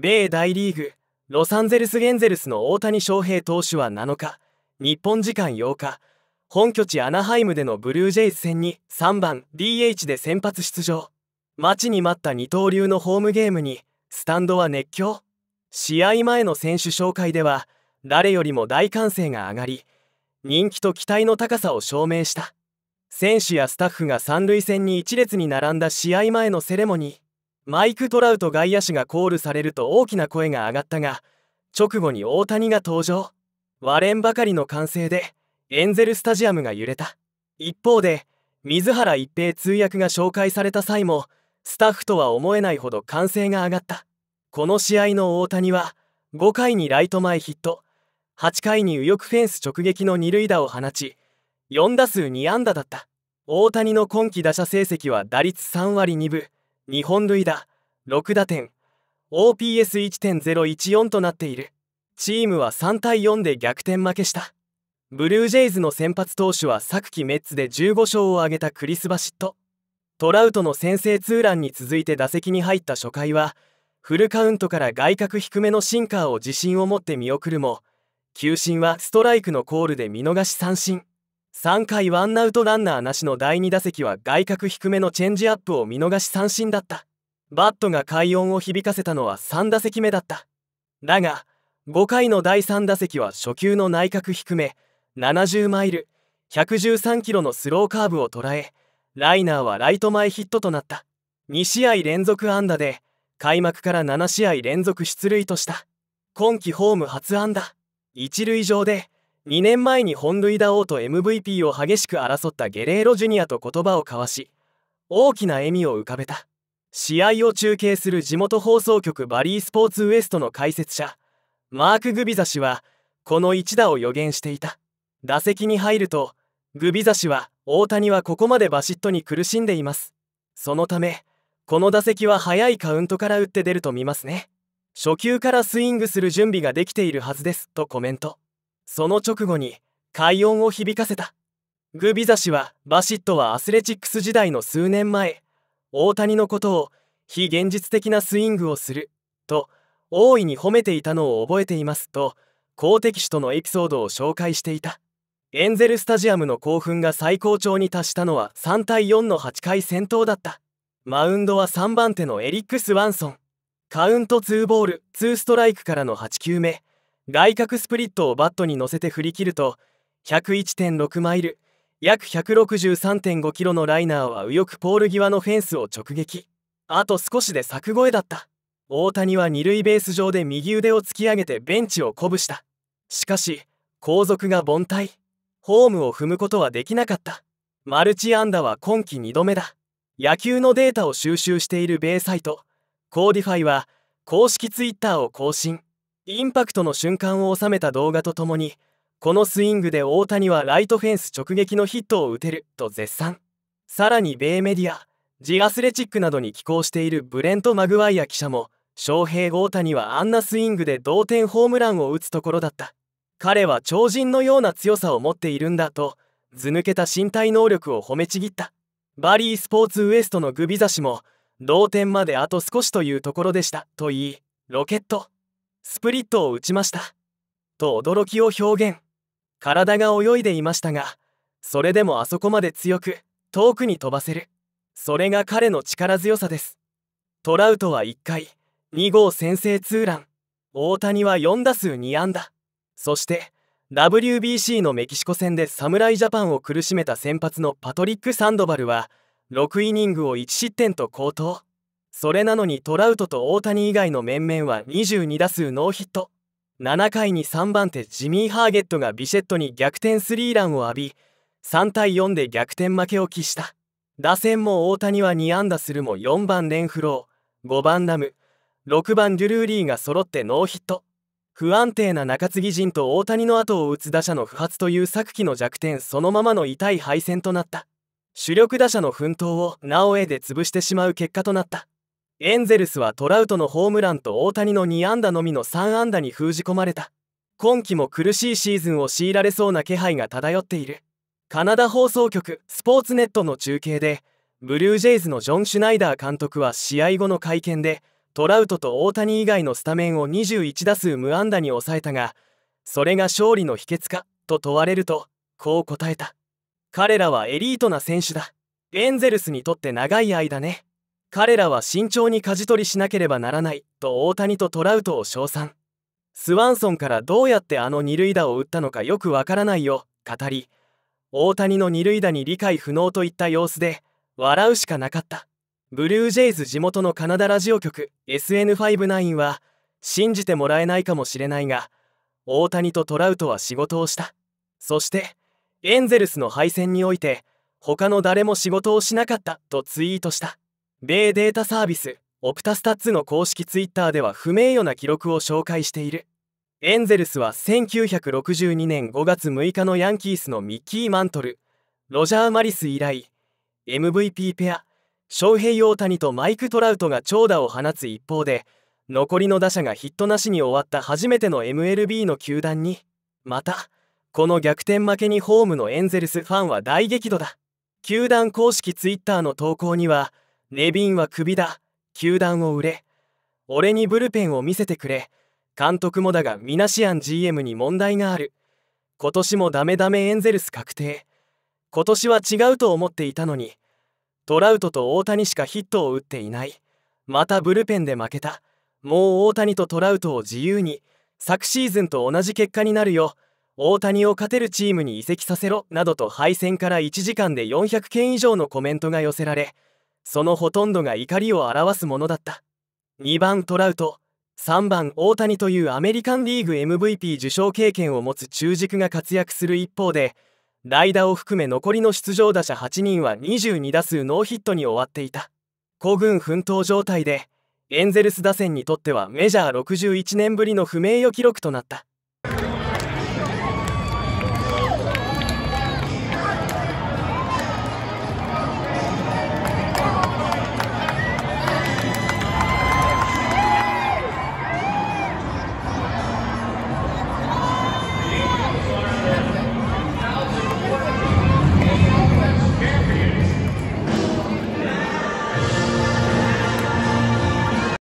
米大リーグロサンゼルス・エンゼルスの大谷翔平投手は7日日本時間8日本拠地アナハイムでのブルージェイズ戦に3番 DH で先発出場待ちに待った二刀流のホームゲームにスタンドは熱狂試合前の選手紹介では誰よりも大歓声が上がり人気と期待の高さを証明した選手やスタッフが三塁線に一列に並んだ試合前のセレモニーマイク・トラウト外野手がコールされると大きな声が上がったが直後に大谷が登場割れんばかりの歓声でエンゼル・スタジアムが揺れた一方で水原一平通訳が紹介された際もスタッフとは思えないほど歓声が上がったこの試合の大谷は5回にライト前ヒット8回に右翼フェンス直撃の二塁打を放ち4打数2安打だった大谷の今季打者成績は打率3割2分2本塁打6打点 OPS1.014 となっているチームは3対4で逆転負けしたブルージェイズの先発投手は昨季メッツで15勝を挙げたクリス・バシットトラウトの先制ツーランに続いて打席に入った初回はフルカウントから外角低めのシンカーを自信を持って見送るも球審はストライクのコールで見逃し三振3回ワンアウトランナーなしの第2打席は外角低めのチェンジアップを見逃し三振だったバットが快音を響かせたのは3打席目だっただが5回の第3打席は初球の内角低め70マイル113キロのスローカーブを捉えライナーはライト前ヒットとなった2試合連続安打で開幕から7試合連続出塁とした今季ホーム初安打一塁上で2年前に本塁打王と MVP を激しく争ったゲレーロジュニアと言葉を交わし大きな笑みを浮かべた試合を中継する地元放送局バリースポーツウエストの解説者マーク・グビザ氏はこの一打を予言していた打席に入るとグビザ氏は大谷はここまでバシッとに苦しんでいますそのためこの打席は早いカウントから打って出ると見ますね初球からスイングする準備ができているはずですとコメントその直後に快音を響かせたグビザ氏はバシットはアスレチックス時代の数年前大谷のことを非現実的なスイングをすると大いに褒めていたのを覚えていますと公的手とのエピソードを紹介していたエンゼル・スタジアムの興奮が最高潮に達したのは3対4の8回戦闘だったマウンドは3番手のエリック・スワンソンカウント2ボール2ストライクからの8球目外角スプリットをバットに乗せて振り切ると101.6マイル約163.5キロのライナーは右翼ポール際のフェンスを直撃あと少しで柵越えだった大谷は二塁ベース上で右腕を突き上げてベンチを鼓舞したしかし後続が凡退ホームを踏むことはできなかったマルチ安打は今季2度目だ野球のデータを収集している米サイトコーディファイは公式ツイッターを更新インパクトの瞬間を収めた動画とともにこのスイングで大谷はライトフェンス直撃のヒットを打てると絶賛さらに米メディアジアスレチックなどに寄稿しているブレント・マグワイア記者も翔平大谷はあんなスイングで同点ホームランを打つところだった彼は超人のような強さを持っているんだと図抜けた身体能力を褒めちぎったバリースポーツウエストのグビザ氏も同点まであと少しというところでしたと言いロケットスプリットを打ちましたと驚きを表現体が泳いでいましたがそれでもあそこまで強く遠くに飛ばせるそれが彼の力強さですトラウトは1回2号先制ツーラン大谷は4打数2安打そして WBC のメキシコ戦で侍ジャパンを苦しめた先発のパトリック・サンドバルは6イニングを1失点と好投それなのにトラウトと大谷以外の面々は22打数ノーヒット7回に3番手ジミー・ハーゲットがビシェットに逆転スリーランを浴び3対4で逆転負けを喫した打線も大谷は2安打するも4番レンフロー5番ラム6番デュルーリーが揃ってノーヒット不安定な中継ぎ陣と大谷の後を打つ打者の不発という昨季の弱点そのままの痛い敗戦となった主力打者の奮闘を直江で潰してしまう結果となったエンゼルスはトラウトのホームランと大谷の2安打のみの3安打に封じ込まれた今季も苦しいシーズンを強いられそうな気配が漂っているカナダ放送局スポーツネットの中継でブルージェイズのジョン・シュナイダー監督は試合後の会見でトラウトと大谷以外のスタメンを21打数無安打に抑えたがそれが勝利の秘訣かと問われるとこう答えた彼らはエリートな選手だエンゼルスにとって長い間ね彼らは慎重に舵取りしなければならないと大谷とトラウトを称賛スワンソンからどうやってあの二塁打を打ったのかよくわからないよ語り大谷の二塁打に理解不能といった様子で笑うしかなかったブルージェイズ地元のカナダラジオ局 SN59 は信じてもらえないかもしれないが大谷とトラウトは仕事をしたそしてエンゼルスの敗戦において他の誰も仕事をしなかったとツイートした米データサービスオプタスタッツの公式ツイッターでは不名誉な記録を紹介しているエンゼルスは1962年5月6日のヤンキースのミッキー・マントルロジャー・マリス以来 MVP ペア翔平大谷とマイク・トラウトが長打を放つ一方で残りの打者がヒットなしに終わった初めての MLB の球団にまたこの逆転負けにホームのエンゼルスファンは大激怒だ球団公式ツイッターの投稿には「ネビンはクビだ球団を売れ俺にブルペンを見せてくれ監督もだがミナシアン GM に問題がある今年もダメダメエンゼルス確定今年は違うと思っていたのにトラウトと大谷しかヒットを打っていないまたブルペンで負けたもう大谷とトラウトを自由に昨シーズンと同じ結果になるよ大谷を勝てるチームに移籍させろなどと敗戦から1時間で400件以上のコメントが寄せられそのほとんどが怒りを表すものだった2番トラウト3番大谷というアメリカンリーグ MVP 受賞経験を持つ中軸が活躍する一方で代打を含め残りの出場打者8人は22打数ノーヒットに終わっていた孤軍奮闘状態でエンゼルス打線にとってはメジャー61年ぶりの不名誉記録となった。